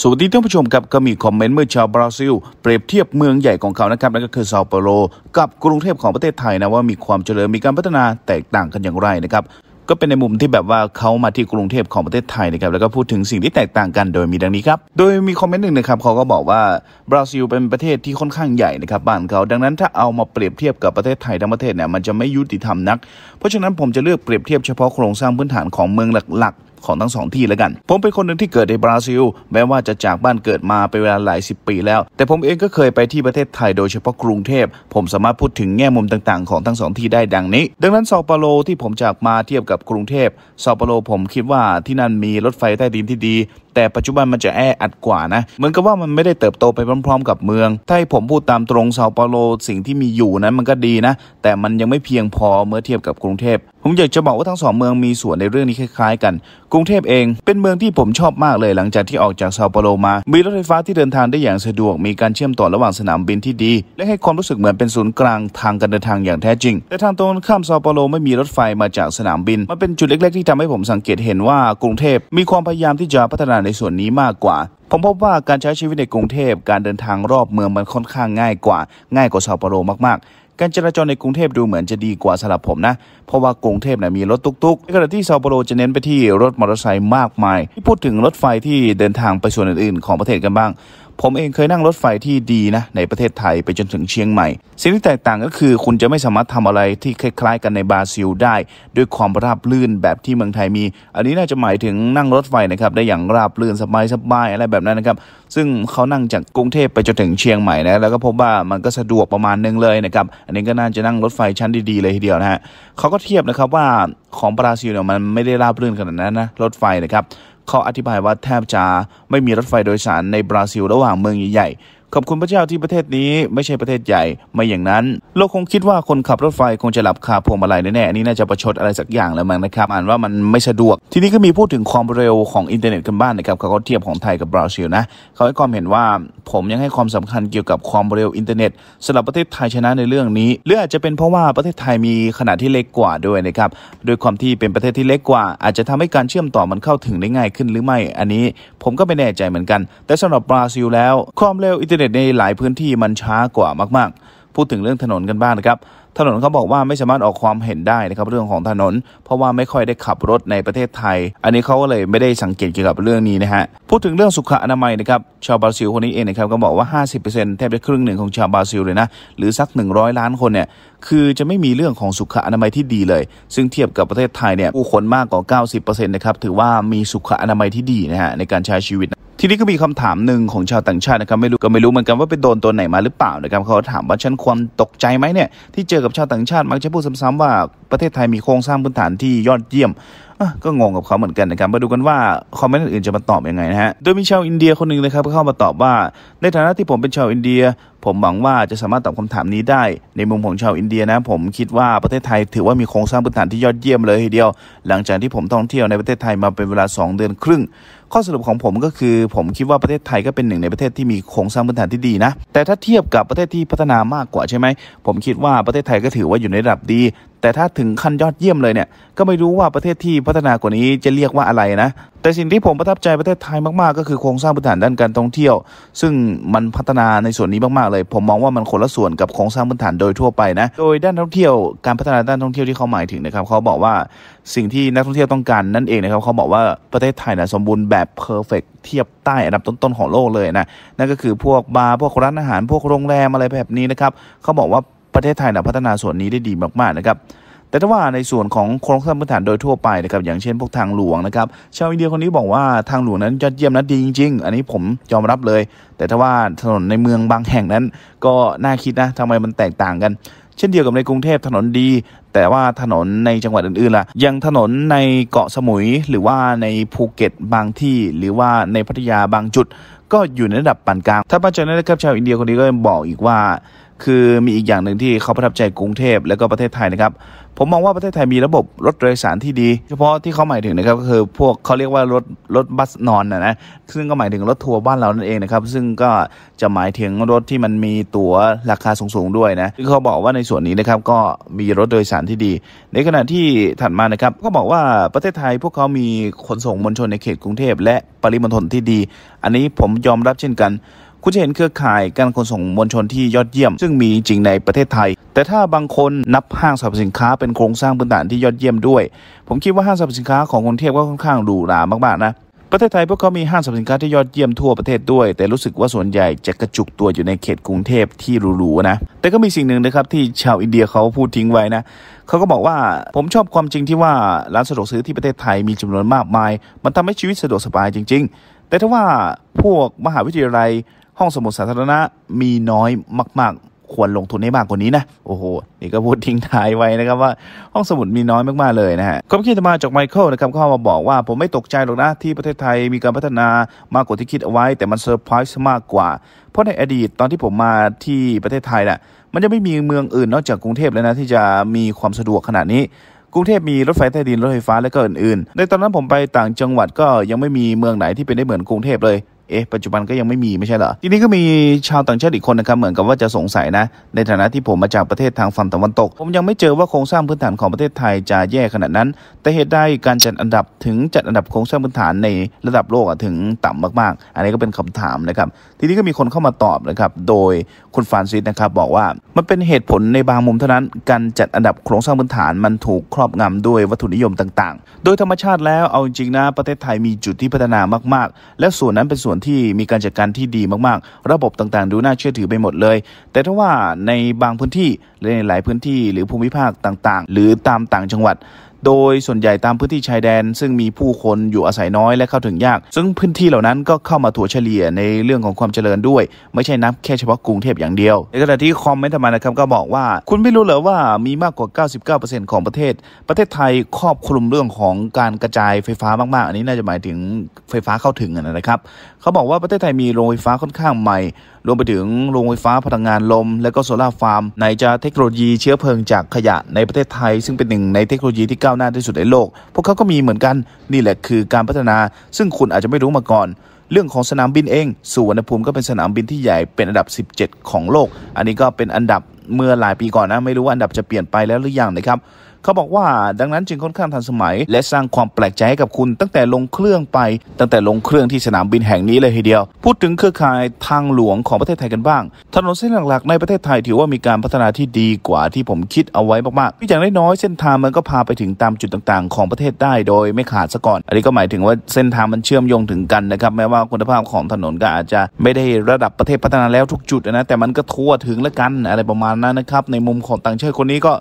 สวัสดีท่านผู้ชมครับก็มีคอมเมนต์เมื่อชาวบราซิลเปรียบเทียบเมืองใหญ่ของเขานะครับนั่นก็คือเซาเปโลกับกรุงเทพของประเทศไทยนะว่ามีความเจริญมีการพัฒนาแตกต่างกันอย่างไรนะครับ ก็เป็นในมุมที่แบบว่าเขามาที่กรุงเทพของประเทศไทยนะครับ แล้วก็พูดถึงสิ่งที่แตกต่างกันโดยมีดังนี้ครับโดยมีคอมเมนต์หนึ่งนะครับเขาก็บอกว่าบราซิลเป็นประเทศที่ค่อนข้างใหญ่นะครับบ้านเขาดังนั้นถ้าเอามาเปรียบเทียบกับประเทศไทยทั้งประเทศเนี่ยมันจะไม่ยุติธรรมนัก เพราะฉะนั้นผมจะเลือกเปรียบเทียบเฉพาะโครงสร้างพื้นฐานของเมืองหลักของทั้งสองที่แล้วกัน ผมเป็นคนหนึ่งที่เกิดในบราซิล แม้ว่าจะจากบ้านเกิดมาเป็นเวลาหลายสิบปีแล้ว แต่ผมเองก็เคยไปที่ประเทศไทยโดยเฉพาะกรุงเทพ ผมสามารถพูดถึงแง่มุมต่างๆของทั้งสองที่ได้ดังนี้ ดังนั้นเซาเปาโลที่ผมจากมาเทียบกับกรุงเทพเซาเปาโลผมคิดว่าที่นั่นมีรถไฟใต้ดินที่ดี แต่ปัจจุบันมันจะแออัดกว่านะ เหมือนกับว่ามันไม่ได้เติบโตไปพร้อมๆ กับเมือง ถ้าให้ผมพูดตามตรงเซาเปาโลสิ่งที่มีอยู่นั้นมันก็ดีนะ แต่มันยังไม่เพียงพอเมื่อเทียบกับกรุงเทพผมอยากจะบอกว่าทั้งสองเมืองมีส่วนในเรื่องนี้คล้ายๆกัน กรุงเทพเองเป็นเมืองที่ผมชอบมากเลยหลังจากที่ออกจากเซาเปาโลมา มีรถไฟฟ้าที่เดินทางได้อย่างสะดวกมีการเชื่อมต่อระหว่างสนามบินที่ดี และให้ความรู้สึกเหมือนเป็นศูนย์กลางทางการเดินทางอย่างแท้จริง แต่ทางตรงข้ามเซาเปาโลไม่มีรถไฟมาจากสนามบิน มันเป็นจุดเล็ก ๆที่ทำให้ผมสังเกตเห็นว่ากรุงเทพมีความพยายามที่จะพัฒนาในส่วนนี้มากกว่า ผมพบว่าการใช้ชีวิตในกรุงเทพการเดินทางรอบเมืองมันค่อนข้างง่ายกว่า ง่ายกว่าเซาเปาโลมากๆการจราจรในกรุงเทพดูเหมือนจะดีกว่าสำหรับผมนะ เพราะว่ากรุงเทพนะมีรถตุกๆในขณะที่เซาเปโลจะเน้นไปที่รถมอเตอร์ไซค์มากมาย ที่พูดถึงรถไฟที่เดินทางไปส่วนอื่นๆของประเทศกันบ้างผมเองเคยนั่งรถไฟที่ดีนะในประเทศไทยไปจนถึงเชียงใหม่ สิ่งที่แตกต่างก็คือคุณจะไม่สามารถทำอะไรที่คล้ายๆกันในบราซิล ได้ด้วยความราบลื่นแบบที่เมืองไทยมี อันนี้น่าจะหมายถึงนั่งรถไฟนะครับได้อย่างราบลื่นสบายๆอะไรแบบนั้นนะครับ ซึ่งเขานั่งจากกรุงเทพไปจนถึงเชียงใหม่นะแล้วก็พบว่ามันก็สะดวกประมาณนึงเลยนะครับ อันนี้ก็น่าจะนั่งรถไฟชั้นดีๆเลยทีเดียวนะฮะเขาก็เทียบนะครับว่าของบราซิลเนี่ยมันไม่ได้ราบรื่นขนาดนั้นนะ รถไฟนะครับเขาอธิบายว่าแทบจะไม่มีรถไฟโดยสารในบราซิลระหว่างเมืองใหญ่ขอบคุณพระเจ้าที่ประเทศนี้ไม่ใช่ประเทศใหญ่ไม่อย่างนั้น โลกคงคิดว่าคนขับรถไฟคงจะหลับคาพวงมาลัยแน่ๆอันนี้น่าจะประชดอะไรสักอย่างแล้วมั้งนะครับอ่านว่ามันไม่สะดวกทีนี้ก็มีพูดถึงความเร็วของอินเทอร์เน็ตกันบ้างนนะครับ เขาก็เทียบของไทยกับบราซิลนะ เขาให้ความเห็นว่าผมยังให้ความสำคัญเกี่ยวกับความเร็วอินเทอร์เน็ตสำหรับประเทศไทยชนะในเรื่องนี้ หรืออาจจะเป็นเพราะว่าประเทศไทยมีขนาดที่เล็กกว่าด้วยนะครับโดยความที่เป็นประเทศที่เล็กกว่า อาจจะทำให้การเชื่อมต่อมันเข้าถึงได้ง่ายขึ้นหรือไม่ อันนี้ ผมก็ไม่แน่ใจเหมือนกัน แต่สำหรับบราซิลแล้วความเร็วอินเทอร์เน็ตตในหลายพื้นที่มันช้ากว่ามาก ๆ พูดถึงเรื่องถนนกันบ้างนะครับ ถนนเขาบอกว่าไม่สามารถออกความเห็นได้นะครับ เรื่องของถนน เพราะว่าไม่ค่อยได้ขับรถในประเทศไทย อันนี้เขาก็เลยไม่ได้สังเกตเกี่ยวกับเรื่องนี้นะฮะ พูดถึงเรื่องสุขอนามัยนะครับชาวบราซิลคนนี้เองนะครับก็บอกว่า 50%แทบจะครึ่งหนึ่งของชาวบราซิลเลยนะ หรือสัก 100 ล้านคนเนี่ย คือจะไม่มีเรื่องของสุขอนามัยที่ดีเลย ซึ่งเทียบกับประเทศไทยเนี่ยผู้คนมากกว่า 90%นะครับถือว่ามีสุขอนามัยที่ดีนะฮะในการใช้ชีวิตทีนี้ก็มีคำถามหนึ่งของชาวต่างชาตินะครับไม่รู้ก็ไม่รู้เหมือนกันว่าไปโดนตัวไหนมาหรือเปล่านะครับเขาถามว่าฉันควรตกใจไหมเนี่ยที่เจอกับชาวต่างชาติมักจะพูดซ้ำๆว่าประเทศไทยมีโครงสร้างพื้นฐานที่ยอดเยี่ยมก็งงกับเขาเหมือนกันนะครับมาดูกันว่าคอมเมนต์อื่นจะมาตอบอยังไงนะฮะโดยมีชาวอินเดียคนหนึ่งนะครับเข้ามาตอบว่า ในฐานะที่ผมเป็นชาวอินเดียผมหวังว่าจะสามารถตอบคำถามนี้ได้ ในมุมของชาวอินเดียนะผมคิดว่าประเทศไทยถือว่ามีโครงสร้างพื้นฐานที่ยอดเยี่ยมเลยทีเดียว หลังจากที่ผมท่องเที่ยวในประเทศไทยมาเป็นเวลา2เดือนครึ่งข้อสรุปของผมก็คือผมคิดว่าประเทศไทยก็เป็นหนึ่งในประเทศที่มีโครงสร้างพื้นฐานที่ดีนะ แต่ถ้าเทียบกับประเทศที่พัฒนามากกว่าใช่ไหมผมคิดว่าประเทศไทยก็ถือว่าอยู่ในระดับดีแต่ถ้าถึงขั้นยอดเยี่ยมเลยเนี่ยก็ไม่รู้ว่าประเทศที่พัฒนากว่านี้จะเรียกว่าอะไรนะแต่สิ่งที่ผมประทับใจประเทศไทยมาก ๆก็คือโครงสร้างพื้นฐานด้านการท่องเที่ยว ซึ่งมันพัฒนาในส่วนนี้มากๆ เลย ผมมองว่ามันคนละส่วนกับโครงสร้างพื้นฐานโดยทั่วไปนะ โดยด้านท่องเที่ยวการพัฒนาด้านท่องเที่ยวที่เขาหมายถึงนะครับเขาบอกว่าสิ่งที่นักท่องเที่ยวต้องการนั่นเองนะครับเขาบอกว่าประเทศไทยนะสมบูรณ์แบบเพอร์เฟกเทียบใต้อันดับต้นๆของโลกเลยนะนั่นก็คือพวกบาร์พวกร้านอาหารพวกโรงแรมอะไรแบบนี้นะครับเขาบอกว่าประเทศไทยนะพัฒนาส่วนนี้ได้ดีมากๆนะครับ แต่ถ้าว่าในส่วนของโครงสร้างพื้นฐานโดยทั่วไปนะครับ อย่างเช่นพวกทางหลวงนะครับ ชาวอินเดียคนนี้บอกว่าทางหลวงนั้นยอดเยี่ยมนัดี จริง ๆ อันนี้ผมยอมรับเลย แต่ถ้าว่าถนนในเมืองบางแห่งนั้น ก็น่าคิดนะทำไมมันแตกต่างกัน เช่นเดียวกับในกรุงเทพถนนดี แต่ว่าถนนในจังหวัดอื่นๆล่ะ ยังถนนในเกาะสมุยหรือว่าในภูเก็ตบางที่ หรือว่าในพัทยาบางจุด ก็อยู่ในระดับปานกลาง ถ้าปัจจัยนั้นนะครับชาวอินเดียคนนี้ก็บอกอีกว่าคือมีอีกอย่างหนึ่งที่เขาประทับใจกรุงเทพและก็ประเทศไทยนะครับผมมองว่าประเทศไทยมีระบบรถโดยสารที่ดี เฉพาะที่เขาหมายถึงนะครับก็คือพวกเขาเรียกว่ารถรถบัสนอนนะนะซึ่งก็หมายถึงรถทัวร์บ้านเรานั่นเองนะครับ ซึ่งก็จะหมายถึงรถที่มันมีตั๋วราคาสูงๆด้วยนะซึ่งเขาบอกว่าในส่วนนี้นะครับก็มีรถโดยสารที่ดี ในขณะที่ถัดมานะครับ ก็บอกว่าประเทศไทยพวกเขามีขนส่งมวลชนในเขตกรุงเทพและปริมณฑลที่ดี อันนี้ผมยอมรับเช่นกันคุณจะเห็นเครือข่ายการขนส่งมวลชนที่ยอดเยี่ยม ซึ่งมีจริงในประเทศไทย แต่ถ้าบางคนนับห้างสรรพสินค้าเป็นโครงสร้างพื้นฐานที่ยอดเยี่ยมด้วย ผมคิดว่าห้างสรรพสินค้าของกรุงเทพก็ค่อนข้างดูหรามากๆนะประเทศไทยพวกเขามีห้างสรรพสินค้าที่ยอดเยี่ยมทั่วประเทศด้วย แต่รู้สึกว่าส่วนใหญ่จะกระจุกตัวอยู่ในเขตกรุงเทพที่หรูๆนะ แต่ก็มีสิ่งหนึ่งนะครับที่ชาวอินเดียเขาพูดทิ้งไว้นะเขาก็บอกว่าผมชอบความจริงที่ว่าร้านสะดวกซื้อที่ประเทศไทยมีจำนวนมากมาย มันทำให้ชีวิตสะดวกสบายจริง ๆ แต่ถ้าว่าพวกมหาวิทยาลัยห้องสมุดสาธารณะมีน้อยมาก ๆ ควรลงทุนใด้มากกว่านี้นะโอ้โหนี่ก็พูดทิ้งท้ายไว้นะครับว่าห้องสมุดมีน้อยมากๆ เลยนะฮะความคิดมาจากไมเคิลนะครับเข้ามาบอกว่าผมไม่ตกใจหรอกนะที่ประเทศไทยมีการพัฒนามากกว่าที่คิดเอาไว้ แต่มันเซอร์ไพรส์มากกว่า เพราะในอดีตตอนที่ผมมาที่ประเทศไทยนะ่ะมันจะไม่มีเมืองอื่น นอกจากกรุงเทพเลยนะที่จะมีความสะดวกขนาดนี้กรุงเทพมีรถไฟใต้ดินรถไฟฟ้าและก็อื่น ๆ ในตอนนั้นผมไปต่างจังหวัดก็ยังไม่มีเมืองไหนที่เป็นได้เหมือนกรุงเทพเลยเอ๊ะปัจจุบันก็ยังไม่มีไม่ใช่เหรอทีนี้ก็มีชาวต่างชาติอีกคนนะครับเหมือนกับว่าจะสงสัยนะในฐานะที่ผมมาจากประเทศทางฝั่งตะวันตก ผมยังไม่เจอว่าโครงสร้างพื้นฐานของประเทศไทยจะแย่ขนาดนั้น แต่เหตุใดการจัดอันดับถึงจัดอันดับโครงสร้างพื้นฐานในระดับโลกถึงต่ำมากๆ อันนี้ก็เป็นคำถามนะครับทีนี้ก็มีคนเข้ามาตอบนะครับโดยคุณฟานซิสนะครับบอกว่ามันเป็นเหตุผลในบางมุมเท่านั้น การจัดอันดับโครงสร้างพื้นฐานมันถูกครอบงำด้วยวัตถุนิยมต่าง ๆ โดยธรรมชาติแล้วเอาจริงนะประเทศไทยมีจุดที่พัฒนามากๆและส่วนนั้นเป็นส่วนนที่มีการจัดการที่ดีมาก ๆ ระบบต่าง ๆ ดูน่าเชื่อถือไปหมดเลย แต่ถ้าว่าในบางพื้นที่หรือในหลายพื้นที่หรือภูมิภาคต่าง ๆ หรือตามต่างจังหวัดโดยส่วนใหญ่ตามพื้นที่ชายแดน ซึ่งมีผู้คนอยู่อาศัยน้อยและเข้าถึงยาก ซึ่งพื้นที่เหล่านั้นก็เข้ามาถัวเฉลี่ยในเรื่องของความเจริญด้วย ไม่ใช่นับแค่เฉพาะกรุงเทพอย่างเดียวในขณะที่คอมเมนต์ธรรมานะครับก็บอกว่า คุณไม่รู้เหรอว่ามีมากกว่า 99%ของประเทศ ประเทศไทยครอบคลุมเรื่องของการกระจายไฟฟ้ามาก ๆอันนี้น่าจะหมายถึงไฟฟ้าเข้าถึงนะครับเขาบอกว่าประเทศไทยมีโรงไฟฟ้าค่อนข้างใหม่รวมไปถึงโรงไฟฟ้าพลังงานลม และก็โซลาร์ฟาร์มในจะเทคโนโลยีเชื้อเพลิงจากขยะในประเทศไทย ซึ่งเป็นหนึ่งในเทคโนโลยีที่ก้าวหน้าที่สุดในโลกพวกเขาก็มีเหมือนกัน นี่แหละคือการพัฒนา ซึ่งคุณอาจจะไม่รู้มาก่อน เรื่องของสนามบินเองสุวรรณภูมิก็เป็นสนามบินที่ใหญ่ เป็นอันดับ 17 ของโลก อันนี้ก็เป็นอันดับเมื่อหลายปีก่อนนะไม่รู้ว่าอันดับจะเปลี่ยนไปแล้วหรือยังนะครับเขาบอกว่าดังนั้นจึงค่อนข้างทันสมัย และสร้างความแปลกใจให้กับคุณตั้งแต่ลงเครื่องไป ตั้งแต่ลงเครื่องที่สนามบินแห่งนี้เลยทีเดียว พูดถึงเครือข่ายทางหลวงของประเทศไทยกันบ้าง ถนนเส้นหลักๆในประเทศไทยถือว่ามีการพัฒนาที่ดีกว่าที่ผมคิดเอาไว้มากๆอย่างน้อยๆเส้นทางมันก็พาไปถึงตามจุดต่างๆของประเทศได้โดยไม่ขาดซะก่อนอันนี้ก็หมายถึงว่าเส้นทางมันเชื่อมโยงถึงกันนะครับแม้ว่าคุณภาพของถนนก็อาจจะไม่ได้ระดับประเทศพัฒนาแล้วทุกจุดนะแต่มันก็ทั่วถึงแล้วกันอะไรประมาณนั้นนะครับในมุมของต่างชาติคนนี้ก็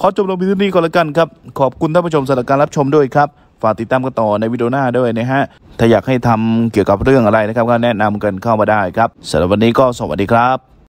ขอจบลงพิธีนี้ก่อนละกันครับขอบคุณท่านผู้ชมสำหรับการรับชมด้วยครับ ฝากติดตามกันต่อในวิดีโอหน้าด้วยนะฮะ ถ้าอยากให้ทำเกี่ยวกับเรื่องอะไรนะครับก็แนะนำกันเข้ามาได้ครับสำหรับวันนี้ก็สวัสดีครับ